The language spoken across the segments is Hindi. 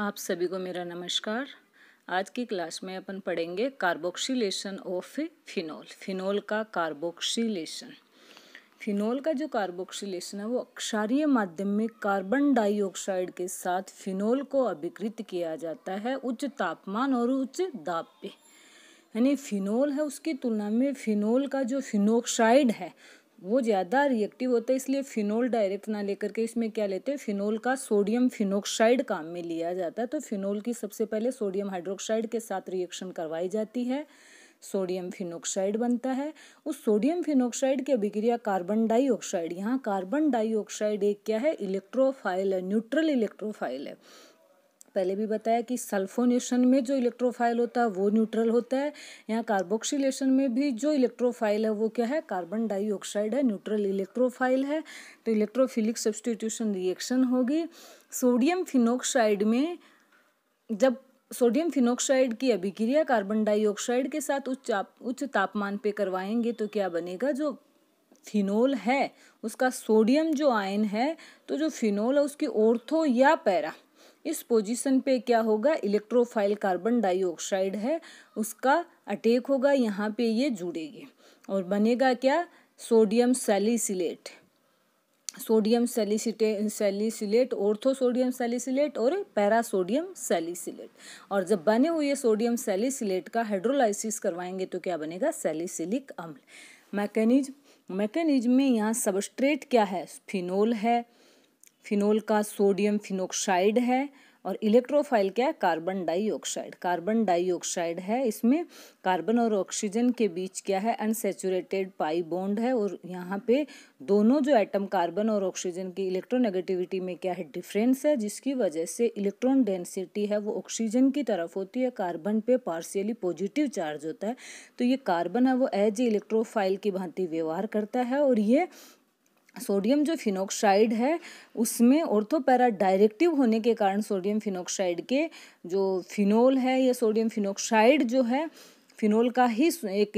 आप सभी को मेरा नमस्कार आज की क्लास में अपन पढ़ेंगे कार्बोक्सीलेशन ऑफ फिनोल फिनोल का कार्बोक्सीलेशन फिनोल का जो कार्बोक्सीलेशन है वो अक्षारीय माध्यम में कार्बन डाइऑक्साइड के साथ फिनोल को अभिकृत किया जाता है उच्च तापमान और उच्च दाब पे यानी फिनोल है उसकी तुलना में फिनोल का जो फिनोक्साइड है वो ज़्यादा रिएक्टिव होता है इसलिए फिनोल डायरेक्ट ना लेकर के इसमें क्या लेते हैं फिनोल का सोडियम फिनोक्साइड काम में लिया जाता है तो फिनोल की सबसे पहले सोडियम हाइड्रोक्साइड के साथ रिएक्शन करवाई जाती है सोडियम फिनोक्साइड बनता है उस सोडियम फिनोक्साइड की अभिक्रिया कार्बन डाइऑक्साइड यहाँ कार्बन डाइऑक्साइड एक क्या है इलेक्ट्रोफाइल है न्यूट्रल इलेक्ट्रोफाइल है पहले भी बताया कि सल्फोनेशन में जो इलेक्ट्रोफाइल होता है वो न्यूट्रल होता है यहाँ कार्बोक्सीलेशन में भी जो इलेक्ट्रोफाइल है वो क्या है कार्बन डाइऑक्साइड है न्यूट्रल इलेक्ट्रोफाइल है तो इलेक्ट्रोफिलिक सब्सटीट्यूशन रिएक्शन होगी सोडियम फिनोक्साइड में जब सोडियम फिनोक्साइड की अभिक्रिया कार्बन डाइऑक्साइड के साथ उच्च उच्च तापमान पर करवाएंगे तो क्या बनेगा जो फिनोल है उसका सोडियम जो आयन है तो जो फिनोल है उसकी ओर्थो या पैरा इस पोजीशन पे क्या होगा इलेक्ट्रोफाइल कार्बन डाइऑक्साइड है उसका अटैक होगा यहाँ पे ये जुड़ेगी और बनेगा क्या sodium salicylate sodium salicylate salicylate ortho sodium salicylate और पैरासोडियम सेलिसिलेट और जब बने हुए सोडियम सेलिसिलेट का हाइड्रोलाइसिस करवाएंगे तो क्या बनेगा सेलिसिलिक अम्ल मैकेनिज्म मैकेनिज्म में यहाँ सबस्ट्रेट क्या है फिनोल है फिनोल का सोडियम फिनोक्साइड है और इलेक्ट्रोफाइल क्या है कार्बन डाइऑक्साइड कार्बन डाइऑक्साइड है इसमें कार्बन और ऑक्सीजन के बीच क्या है अनसेचुरेटेड पाई बॉन्ड है और यहाँ पे दोनों जो एटम कार्बन और ऑक्सीजन की इलेक्ट्रोनेगेटिविटी में क्या है डिफरेंस है जिसकी वजह से इलेक्ट्रॉन डेंसिटी है वो ऑक्सीजन की तरफ होती है कार्बन पे पार्शियली पॉजिटिव चार्ज होता है तो ये कार्बन है वो एज इलेक्ट्रोफाइल की भांति व्यवहार करता है और ये सोडियम जो फिनोक्साइड है उसमें ऑर्थोपैरा डायरेक्टिव होने के कारण सोडियम फिनोक्साइड के जो फिनोल है या सोडियम फिनोक्साइड जो है फिनोल का ही एक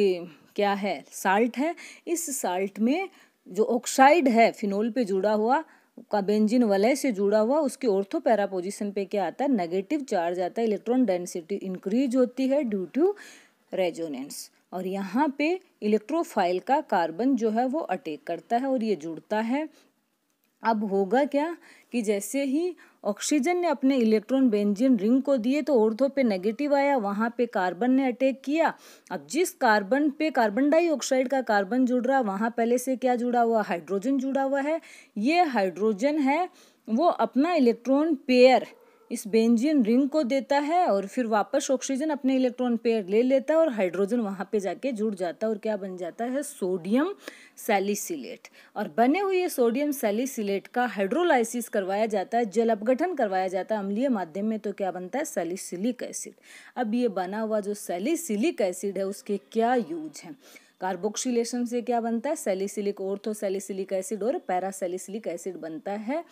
क्या है साल्ट है इस साल्ट में जो ऑक्साइड है फिनोल पे जुड़ा हुआ का बेंजिन वलय से जुड़ा हुआ उसके ऑर्थोपैरा पोजिशन पे क्या आता है नेगेटिव चार्ज आता है इलेक्ट्रॉन डेंसिटी इंक्रीज होती है ड्यू टू रेजोनेंस और यहाँ पे इलेक्ट्रोफाइल का कार्बन जो है वो अटैक करता है और ये जुड़ता है अब होगा क्या कि जैसे ही ऑक्सीजन ने अपने इलेक्ट्रॉन बेंजिन रिंग को दिए तो ओर्थो पे नेगेटिव आया वहाँ पे कार्बन ने अटैक किया अब जिस कार्बन पे कार्बन डाइऑक्साइड का कार्बन जुड़ रहा वहाँ पहले से क्या जुड़ा हुआ हाइड्रोजन जुड़ा हुआ है ये हाइड्रोजन है वो अपना इलेक्ट्रॉन पेयर इस बेंजियन रिंग को देता है और फिर वापस ऑक्सीजन अपने इलेक्ट्रॉन पेयर ले लेता है और हाइड्रोजन वहाँ पे जाके जुड़ जाता है और क्या बन जाता है सोडियम सेलिसिलेट और बने हुए सोडियम सेलिसिलेट का हाइड्रोलाइसिस करवाया जाता है जल अपगठन करवाया जाता है अम्लीय माध्यम में तो क्या बनता है सेलिसिलिक एसिड अब ये बना हुआ जो सेलिसिलिक एसिड है उसके क्या यूज हैं कार्बोक्सीलेशन से क्या बनता है सेलिसिलिक ऑर्थोसेलिसिलिक एसिड और पैरासेलिसिलिक एसिड बनता है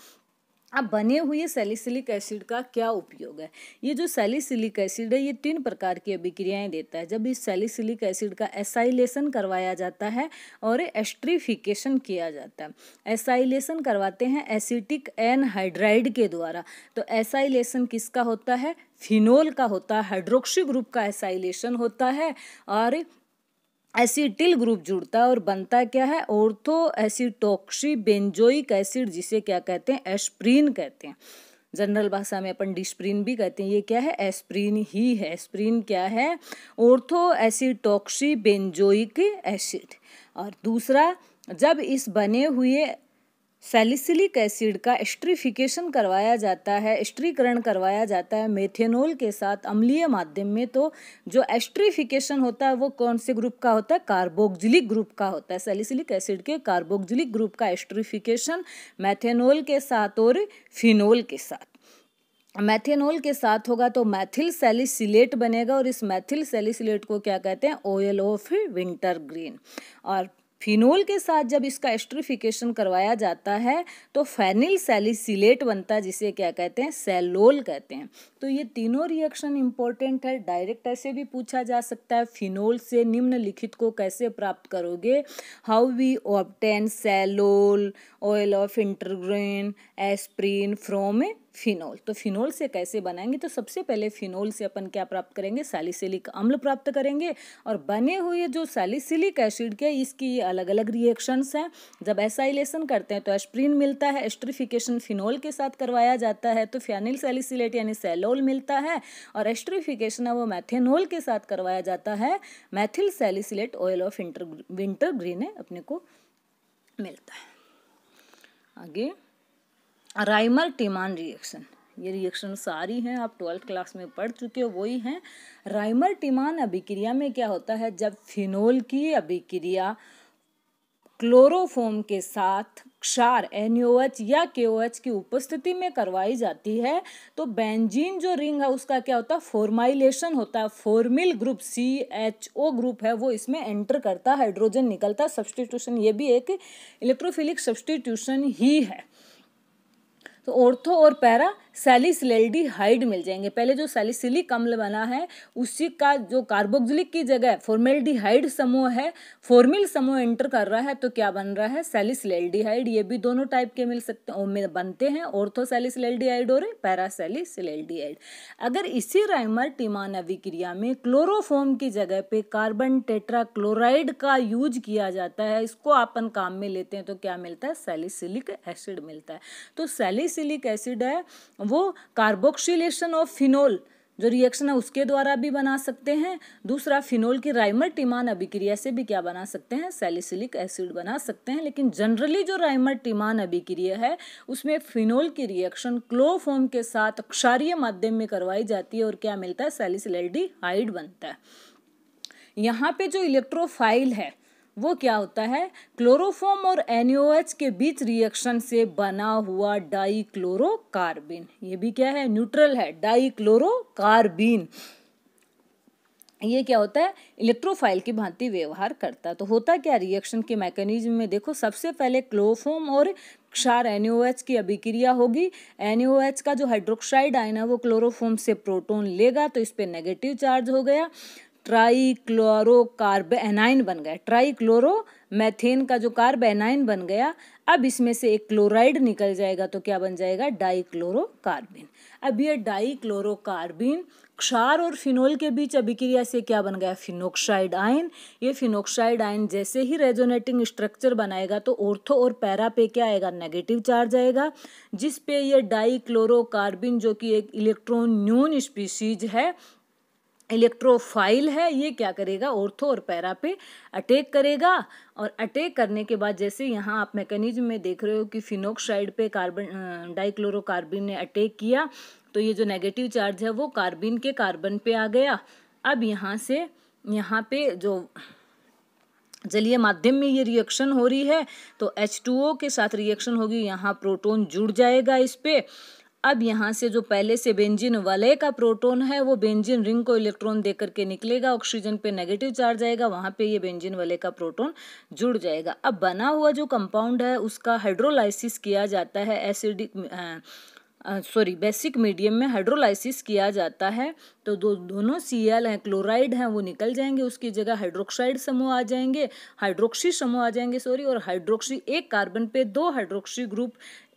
अब बने हुए सेलिसिलिक एसिड का क्या उपयोग है ये जो सेलिसिलिक एसिड है ये तीन प्रकार की अभिक्रियाएं देता है जब इस सेलिसिलिक एसिड का एसाइलेशन करवाया जाता है और एस्ट्रीफिकेशन किया जाता है एसाइलेशन करवाते हैं एसिटिक एनहाइड्राइड के द्वारा तो एसाइलेशन किसका होता है फिनोल का होता है हाइड्रोक्सी ग्रुप का एसाइलेशन होता है और एसिटिल ग्रुप जुड़ता है और बनता क्या है ऑर्थो एसिटोक्सी बेंजोइक एसिड जिसे क्या कहते हैं एस्प्रीन कहते हैं जनरल भाषा में अपन डिस्प्रीन भी कहते हैं ये क्या है एस्प्रीन ही है एस्प्रीन क्या है ऑर्थो एसिटोक्सी बेंजोइक एसिड और दूसरा जब इस बने हुए सैलिसिलिक एसिड का एस्ट्रीफिकेशन करवाया जाता है एस्ट्रीकरण करवाया जाता है मेथेनोल के साथ अम्लीय माध्यम में तो जो एस्ट्रीफिकेशन होता है वो कौन से ग्रुप का होता है कार्बोक्जिलिक ग्रुप का होता है सैलिसिलिक एसिड के कार्बोक्जिलिक ग्रुप का एस्ट्रीफिकेशन मैथेनोल के साथ और फिनोल के साथ मैथेनोल के साथ होगा तो मैथिल सेलिसिलेट बनेगा और इस मैथिल सेलिसिलेट को क्या कहते हैं ऑयल ऑफ विंटर ग्रीन और फिनोल के साथ जब इसका एस्ट्रीफिकेशन करवाया जाता है तो फैनिल सेलिसिलेट बनता है जिसे क्या कहते हैं सेलोल कहते हैं तो ये तीनों रिएक्शन इंपॉर्टेंट है डायरेक्ट ऐसे भी पूछा जा सकता है फिनोल से निम्नलिखित को कैसे प्राप्त करोगे how we obtain salol oil of wintergreen aspirin from a phenol तो फिनोल से कैसे बनाएंगे तो सबसे पहले फिनोल से अपन क्या प्राप्त करेंगे सैलिसिलिक अम्ल प्राप्त करेंगे और बने हुए जो सैलिसिलिक एसिड के इसकी अलग अलग रिएक्शंस हैं जब एसाइलेशन करते हैं तो एस्प्रिन मिलता है एस्ट्रीफिकेशन फिनोल के साथ करवाया जाता है तो फैनिल सैलिसिलेट यानी सेलोल मिलता है और एस्ट्रीफिकेशन है वो मैथेनोल के साथ करवाया जाता है methyl salicylate oil of inter wintergreen है अपने को मिलता है आगे राइमर टीमान रिएक्शन ये रिएक्शन सारी हैं आप ट्वेल्थ क्लास में पढ़ चुके हो वही हैं राइमर टीमान अभिक्रिया में क्या होता है जब फिनोल की अभिक्रिया क्लोरोफोम के साथ क्षार एन या के की उपस्थिति में करवाई जाती है तो बेंजीन जो रिंग है उसका क्या होता है फॉर्माइलेशन होता है formyl group C H O group है वो इसमें एंटर करता है हाइड्रोजन निकलता है सब्सटीट्यूशन ये भी एक इलेक्ट्रोफिलिक सब्सटीट्यूशन ही है तो ओर्थो और पैरा सैलिसलेल्डी हाइड मिल जाएंगे पहले जो सैलिसिलिक अम्ल बना है उसी का जो कार्बोक्जिलिक की जगह हाइड समूह है फॉर्मिल समूह एंटर कर रहा है तो क्या बन रहा है हाइड ये भी दोनों टाइप के मिल सकते हैं बनते हैं हाइड और हाइड अगर इसी राइमर टीमान अभिक्रिया में क्लोरोफॉर्म की जगह पर कार्बन टेट्राक्लोराइड का यूज किया जाता है इसको अपन काम में लेते हैं तो क्या मिलता है सैलिसिलिक एसिड मिलता है तो सैलिसिलिक एसिड है वो कार्बोक्सिलेशन ऑफ फिनोल जो रिएक्शन है उसके द्वारा भी बना सकते हैं दूसरा फिनोल की राइमर टिमान अभिक्रिया से भी क्या बना सकते हैं सैलिसिलिक एसिड बना सकते हैं लेकिन जनरली जो राइमर टिमान अभिक्रिया है उसमें फिनोल की रिएक्शन क्लोफोम के साथ क्षारीय माध्यम में करवाई जाती है और क्या मिलता है सैलिसिल हाइड बनता है यहाँ पे जो इलेक्ट्रोफाइल है वो क्या होता है क्लोरोफॉर्म और एनओएच के बीच रिएक्शन से बना हुआ डाई डाइक्लोरोकार्बिन ये भी क्या है न्यूट्रल है डाई डाइक्लोरोकार्बिन ये क्या होता है इलेक्ट्रोफाइल की भांति व्यवहार करता है तो होता क्या रिएक्शन के मैकेनिज्म में देखो सबसे पहले क्लोरोफॉर्म और क्षार एन की अभिक्रिया होगी एन का जो हाइड्रोक्साइड आयन है वो क्लोरोफॉर्म से प्रोटोन लेगा तो इस पर नेगेटिव चार्ज हो गया ट्राईक्लोरोकार्बेनाइन बन गया ट्राईक्लोरो मैथेन का जो कार्बेनाइन बन गया अब इसमें से एक क्लोराइड निकल जाएगा तो क्या बन जाएगा डाईक्लोरोबिन अब ये डाईक्लोरोबिन क्षार और फिनोल के बीच अभिक्रिया से क्या बन गया फिनोक्साइड आयन ये फिनोक्साइड आयन जैसे ही रेजोनेटिंग स्ट्रक्चर बनाएगा तो ओर्थो और पैरा पे क्या आएगा नेगेटिव चार्ज आएगा जिस पे ये डाईक्लोरोकार्बिन जो कि एक इलेक्ट्रॉन न्यून स्पीसीज है इलेक्ट्रोफाइल है ये क्या करेगा ओर्थो और पैरा पे अटैक करेगा और अटैक करने के बाद जैसे यहाँ आप मैकेनिज्म में देख रहे हो कि फिनोक्साइड पे कार्बन डाइक्लोरोकार्बिन ने अटैक किया तो ये जो नेगेटिव चार्ज है वो कार्बिन के कार्बन पे आ गया अब यहाँ से यहाँ पे जो जलीय माध्यम में ये रिएक्शन हो रही है तो H2O के साथ रिएक्शन होगी यहाँ प्रोटोन जुड़ जाएगा इस पर अब यहाँ से जो पहले से बेंजिन वाले का प्रोटोन है वो बेंजिन रिंग को इलेक्ट्रॉन दे करके निकलेगा ऑक्सीजन पे नेगेटिव चार्ज आएगा वहाँ पे ये बेंजिन वाले का प्रोटोन जुड़ जाएगा अब बना हुआ जो कंपाउंड है उसका हाइड्रोलाइसिस किया जाता है एसिडिक सॉरी बेसिक मीडियम में हाइड्रोलाइसिस किया जाता है तो दो दोनों सी एल हैं क्लोराइड हैं वो निकल जाएंगे उसकी जगह हाइड्रोक्साइड समूह आ जाएंगे हाइड्रोक्सी समूह आ जाएंगे सॉरी और हाइड्रोक्सी एक कार्बन पे दो हाइड्रोक्सी ग्रुप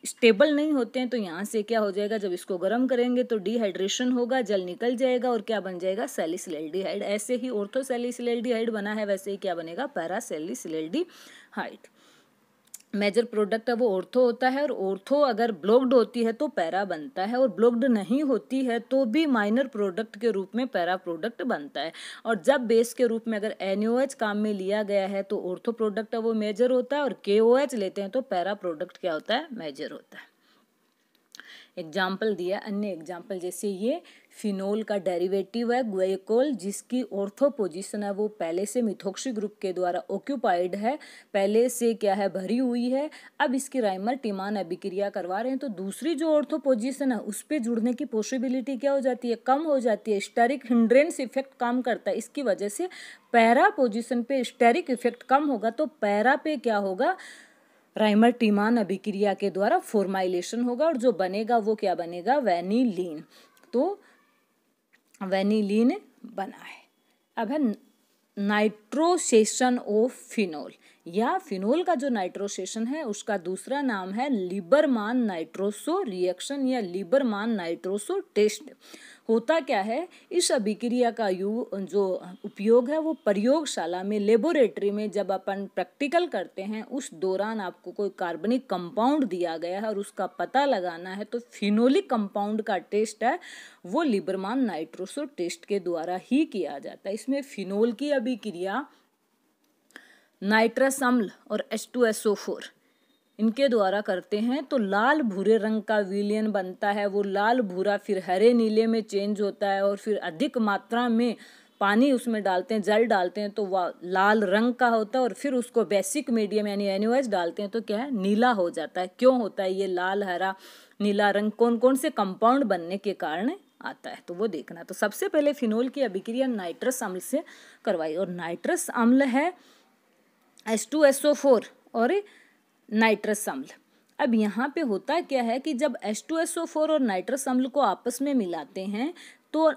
स्टेबल नहीं होते हैं तो यहाँ से क्या हो जाएगा जब इसको गर्म करेंगे तो डिहाइड्रेशन होगा जल निकल जाएगा और क्या बन जाएगा सेलिसलेल्डिहाइड ऐसे ही ऑर्थोसेलिसिलेल्डिहाइड बना है वैसे ही क्या बनेगा पैरासेलिसिलेल्डिहाइड मेजर प्रोडक्ट है वो ओर्थो होता है और ओर्थो अगर ब्लॉक्ड होती है तो पैरा बनता है और ब्लॉक्ड नहीं होती है तो भी माइनर प्रोडक्ट के रूप में पैरा प्रोडक्ट बनता है और जब बेस के रूप में अगर एन काम में लिया गया है तो ओर्थो प्रोडक्ट है वो मेजर होता है और के लेते हैं तो पैरा प्रोडक्ट क्या होता है मेजर होता है एग्जाम्पल दिया अन्य एग्जाम्पल जैसे ये फिनोल का डेरिवेटिव है ग्वेकोल जिसकी ऑर्थो पोजिशन है वो पहले से मिथोक्सी ग्रुप के द्वारा ऑक्यूपाइड है पहले से क्या है भरी हुई है अब इसकी राइमर टिमान अभिक्रिया करवा रहे हैं तो दूसरी जो ऑर्थोपोजिशन पोजिशन है उस पर जुड़ने की पॉसिबिलिटी क्या हो जाती है कम हो जाती है स्टेरिक हिंड्रेंस इफेक्ट काम करता है इसकी वजह से पैरा पोजिशन पर स्टेरिक इफेक्ट कम होगा तो पैरा पे क्या होगा प्राइमर टीमान अभिक्रिया के द्वारा फॉर्माइलेशन होगा और जो बनेगा वो क्या बनेगा वेनिलीन तो वेनिलीन बना है अब है नाइट्रोसेशन ऑफ फिनोल या फिनोल का जो नाइट्रोसेशन है उसका दूसरा नाम है लिबरमान नाइट्रोसो रिएक्शन या लिबरमान नाइट्रोसो टेस्ट होता क्या है इस अभिक्रिया का यू जो उपयोग है वो प्रयोगशाला में लेबोरेटरी में जब अपन प्रैक्टिकल करते हैं उस दौरान आपको कोई कार्बनिक कंपाउंड दिया गया है और उसका पता लगाना है तो फिनोलिक कंपाउंड का टेस्ट है वो लिबरमान नाइट्रोसो टेस्ट के द्वारा ही किया जाता है इसमें फिनोल की अभिक्रिया नाइट्रस अम्ल और H two S O four इनके द्वारा करते हैं तो लाल भूरे रंग का विलियन बनता है वो लाल भूरा फिर हरे नीले में चेंज होता है और फिर अधिक मात्रा में पानी उसमें डालते हैं जल डालते हैं तो वह लाल रंग का होता है और फिर उसको बेसिक मीडियम यानी एनिवाइज डालते हैं तो क्या है नीला हो जाता है क्यों होता है ये लाल हरा नीला रंग कौन कौन से कंपाउंड बनने के कारण आता है तो वो देखना तो सबसे पहले फिनोल की अभिक्रिया नाइट्रस अम्ल से करवाई और नाइट्रस अम्ल है S two S O four और नाइट्रस अम्ल अब यहाँ पे होता क्या है कि जब H2SO4 और नाइट्रस अम्ल को आपस में मिलाते हैं तो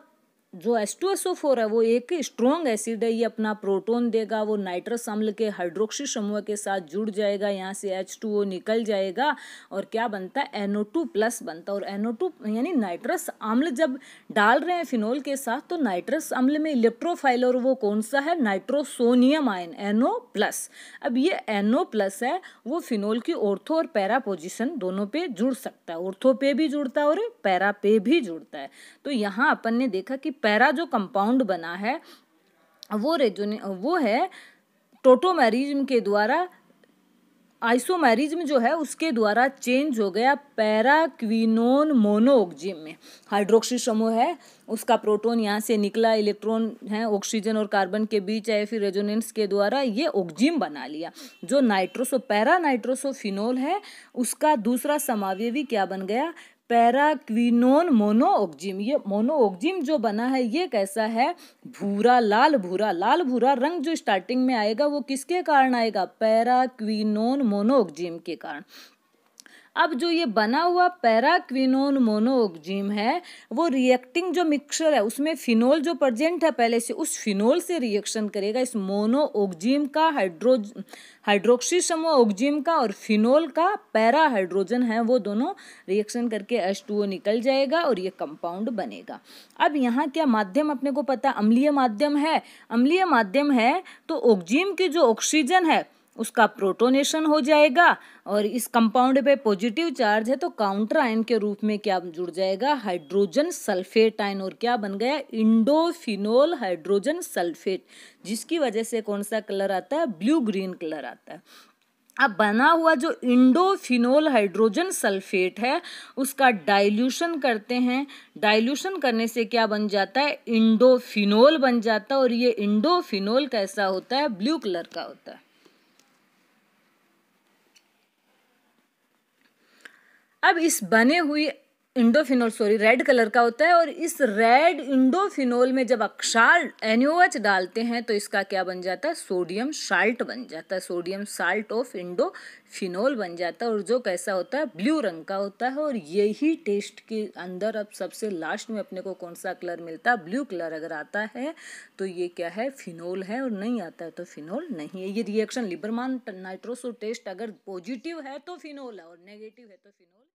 जो S two S O four है वो एक स्ट्रॉन्ग एसिड है ये अपना प्रोटोन देगा वो नाइट्रस अम्ल के हाइड्रोक्सी समूह के साथ जुड़ जाएगा यहाँ से एच टू ओ निकल जाएगा और क्या बनता है एनओ टू प्लस बनता है और एनओ टू यानी नाइट्रस अम्ल जब डाल रहे हैं फिनोल के साथ तो नाइट्रस अम्ल में इलेक्ट्रोफाइल और वो कौन सा है नाइट्रोसोनियम आयन एनओ प्लस अब ये एनओ प्लस है वो फिनोल की ओर्थो और पैरा पोजिशन दोनों पे जुड़ सकता है ओर्थो पे भी जुड़ता है और पैरा पे भी जुड़ता है तो यहाँ अपन ने देखा कि पैरा जो कंपाउंड बना है वो रेजोने वो है टोटोमेरिज्म के द्वारा आइसोमेरिज्म जो है उसके द्वारा चेंज हो गया पैराक्विनोन मोनोऑक्जिम में हाइड्रोक्सी समूह है उसका प्रोटोन यहाँ से निकला इलेक्ट्रॉन है ऑक्सीजन और कार्बन के बीच आए फिर रेजोनेंस के द्वारा ये ऑक्जिम बना लिया जो नाइट्रोसो पैरा नाइट्रोसोफिनोल है उसका दूसरा समावय भी क्या बन गया पैराक्विनोन मोनोऑक्जिम ये मोनोऑक्जिम जो बना है ये कैसा है भूरा लाल भूरा लाल भूरा रंग जो स्टार्टिंग में आएगा वो किसके कारण आएगा पैराक्विनोन मोनोऑक्जिम के कारण अब जो ये बना हुआ पैराक्विनोन मोनोऑक्जिम है वो रिएक्टिंग जो मिक्सचर है उसमें फिनोल जो प्रजेंट है पहले से उस फिनोल से रिएक्शन करेगा इस मोनोऑक्जिम का हाइड्रो हाइड्रोक्सी समूह का और फिनोल का पैरा हाइड्रोजन है वो दोनों रिएक्शन करके एस निकल जाएगा और ये कंपाउंड बनेगा अब यहाँ क्या माध्यम अपने को पता अम्लीय माध्यम है अम्लीय माध्यम है तो ऑक्जिम की जो ऑक्सीजन है उसका प्रोटोनेशन हो जाएगा और इस कंपाउंड पे पॉजिटिव चार्ज है तो काउंटर आयन के रूप में क्या जुड़ जाएगा हाइड्रोजन सल्फेट आयन और क्या बन गया इंडोफिनोल हाइड्रोजन सल्फेट जिसकी वजह से कौन सा कलर आता है ब्लू ग्रीन कलर आता है अब बना हुआ जो इंडोफिनोल हाइड्रोजन सल्फेट है उसका डाइल्यूशन करते हैं डाइल्यूशन करने से क्या बन जाता है इंडोफिनोल बन जाता है और ये इंडोफिनोल कैसा होता है ब्लू कलर का होता है अब इस बने हुई इंडोफिनोल सॉरी रेड कलर का होता है और इस रेड इंडोफिनोल में जब अक्षार एनओएच डालते हैं तो इसका क्या बन जाता है सोडियम साल्ट बन जाता है सोडियम साल्ट ऑफ इंडोफिनोल बन जाता है और जो कैसा होता है ब्लू रंग का होता है और यही टेस्ट के अंदर अब सबसे लास्ट में अपने को कौन सा कलर मिलता है ब्लू कलर अगर आता है तो ये क्या है फिनोल है और नहीं आता है तो फिनोल नहीं है ये रिएक्शन लिबरमान नाइट्रोसो टेस्ट अगर पॉजिटिव है तो फिनोल है और नेगेटिव है तो फिनोल